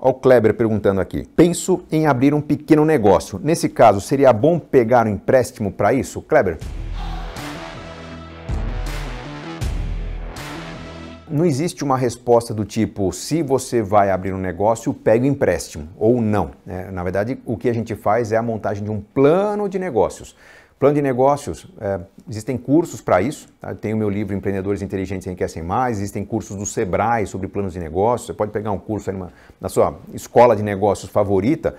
Olha o Kleber perguntando aqui. Penso em abrir um pequeno negócio. Nesse caso, seria bom pegar um empréstimo para isso? Kleber? Não existe uma resposta do tipo, se você vai abrir um negócio, pegue o um empréstimo, ou não. Né? na verdade, o que a gente faz é a montagem de um plano de negócios. Plano de negócios, é, existem cursos para isso. Tá? Tem o meu livro Empreendedores Inteligentes Enriquecem Mais, existem cursos do Sebrae sobre planos de negócios. Você pode pegar um curso numa, na sua escola de negócios favorita.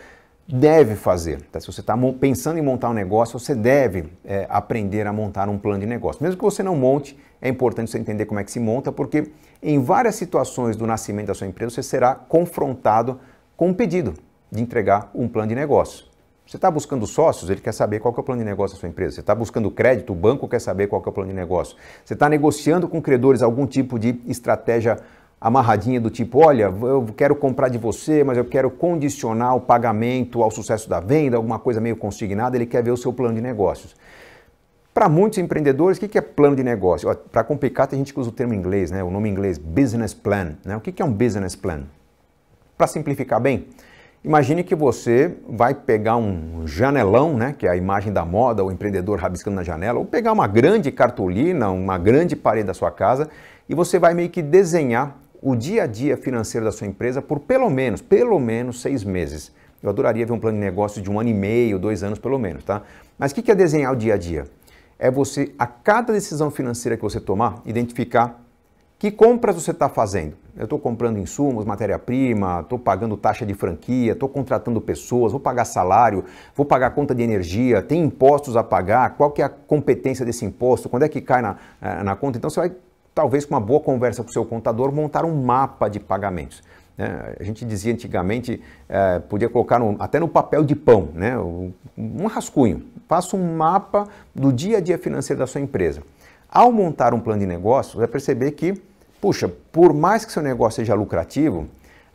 Deve fazer. Tá? Se você está pensando em montar um negócio, você deve é, aprender a montar um plano de negócio. Mesmo que você não monte, é importante você entender como é que se monta, porque em várias situações do nascimento da sua empresa, você será confrontado com um pedido de entregar um plano de negócio. Você está buscando sócios, ele quer saber qual que é o plano de negócio da sua empresa. Você está buscando crédito, o banco quer saber qual que é o plano de negócio. Você está negociando com credores algum tipo de estratégia amarradinha do tipo, olha, eu quero comprar de você, mas eu quero condicionar o pagamento ao sucesso da venda, alguma coisa meio consignada, ele quer ver o seu plano de negócios. Para muitos empreendedores, o que é plano de negócio? Para complicar, tem gente que usa o termo inglês, né? o nome inglês, business plan. Né? O que é um business plan? Para simplificar bem, Imagine que você vai pegar um janelão, né, que é a imagem da moda, o empreendedor rabiscando na janela, ou pegar uma grande cartolina, uma grande parede da sua casa, e você vai meio que desenhar o dia a dia financeiro da sua empresa por pelo menos, pelo menos seis meses. Eu adoraria ver um plano de negócio de um ano e meio, dois anos pelo menos, tá? Mas o que é desenhar o dia a dia? É você, a cada decisão financeira que você tomar, identificar que compras você está fazendo eu estou comprando insumos, matéria-prima, estou pagando taxa de franquia, estou contratando pessoas, vou pagar salário, vou pagar conta de energia, tem impostos a pagar, qual que é a competência desse imposto, quando é que cai na, eh, na conta? Então você vai, talvez com uma boa conversa com o seu contador, montar um mapa de pagamentos. Né? A gente dizia antigamente, eh, podia colocar no, até no papel de pão, né? um rascunho. Faça um mapa do dia a dia financeiro da sua empresa. Ao montar um plano de negócio, você vai perceber que Puxa, por mais que seu negócio seja lucrativo,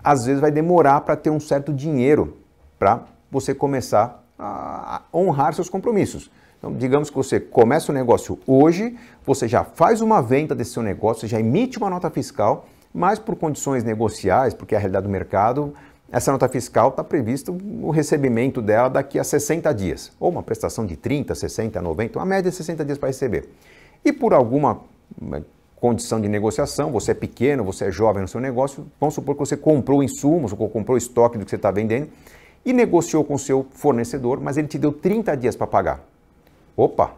às vezes vai demorar para ter um certo dinheiro para você começar a honrar seus compromissos. Então, digamos que você começa o negócio hoje, você já faz uma venda desse seu negócio, você já emite uma nota fiscal, mas por condições negociais, porque é a realidade do mercado, essa nota fiscal está previsto o recebimento dela daqui a 60 dias, ou uma prestação de 30, 60, 90, uma média de 60 dias para receber. E por alguma condição de negociação, você é pequeno, você é jovem no seu negócio, vamos supor que você comprou insumos ou comprou estoque do que você está vendendo e negociou com o seu fornecedor, mas ele te deu 30 dias para pagar. Opa,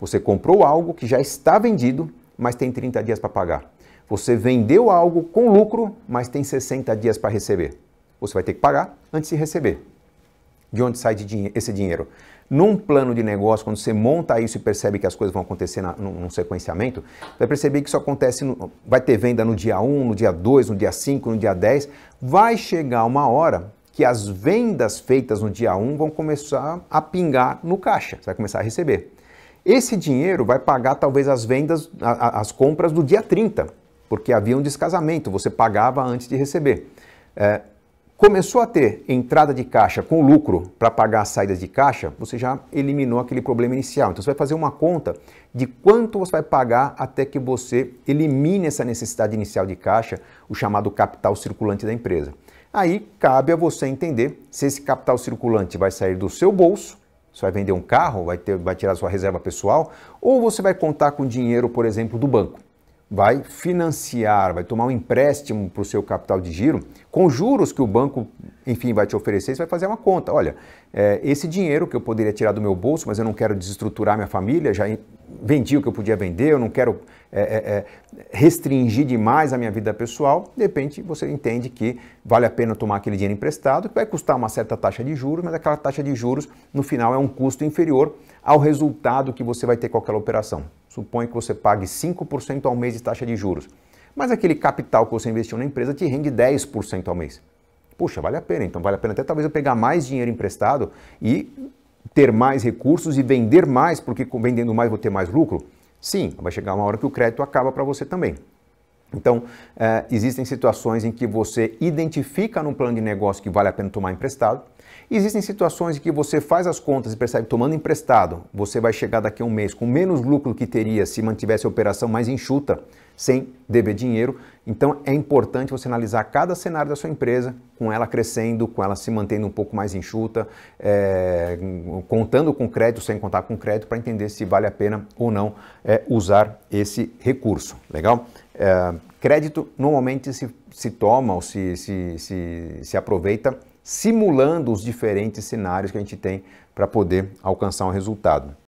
você comprou algo que já está vendido, mas tem 30 dias para pagar. Você vendeu algo com lucro, mas tem 60 dias para receber. Você vai ter que pagar antes de receber. De onde sai de esse dinheiro? Num plano de negócio, quando você monta isso e percebe que as coisas vão acontecer na, num, num, sequenciamento, vai perceber que isso acontece, no, vai ter venda no dia 1, no dia 2, no dia 5, no dia 10. Vai chegar uma hora que as vendas feitas no dia 1 vão começar a pingar no caixa, você vai começar a receber. Esse dinheiro vai pagar talvez as vendas, a, a, as compras do dia 30, porque havia um descasamento, você pagava antes de receber. É, Começou a ter entrada de caixa com lucro para pagar as saídas de caixa, você já eliminou aquele problema inicial. Então você vai fazer uma conta de quanto você vai pagar até que você elimine essa necessidade inicial de caixa, o chamado capital circulante da empresa. Aí cabe a você entender se esse capital circulante vai sair do seu bolso, você vai vender um carro, vai, ter, vai tirar sua reserva pessoal, ou você vai contar com dinheiro, por exemplo, do banco vai financiar, vai tomar um empréstimo para o seu capital de giro, com juros que o banco, enfim, vai te oferecer, você vai fazer uma conta. Olha, é, esse dinheiro que eu poderia tirar do meu bolso, mas eu não quero desestruturar minha família, já vendi o que eu podia vender, eu não quero é, é, é, restringir demais a minha vida pessoal. De repente, você entende que vale a pena tomar aquele dinheiro emprestado, que vai custar uma certa taxa de juros, mas aquela taxa de juros, no final, é um custo inferior ao resultado que você vai ter com aquela operação supõe que você pague 5% ao mês de taxa de juros, mas aquele capital que você investiu na empresa te rende 10% ao mês. Puxa, vale a pena. Então vale a pena até talvez eu pegar mais dinheiro emprestado e ter mais recursos e vender mais, porque vendendo mais vou ter mais lucro? Sim, vai chegar uma hora que o crédito acaba para você também. Então, é, existem situações em que você identifica num plano de negócio que vale a pena tomar emprestado. Existem situações em que você faz as contas e percebe tomando emprestado, você vai chegar daqui a um mês com menos lucro que teria se mantivesse a operação mais enxuta sem dever dinheiro. Então é importante você analisar cada cenário da sua empresa, com ela crescendo, com ela se mantendo um pouco mais enxuta, é, contando com crédito, sem contar com crédito, para entender se vale a pena ou não é, usar esse recurso. Legal? É, crédito normalmente se, se toma ou se, se, se, se aproveita simulando os diferentes cenários que a gente tem para poder alcançar um resultado.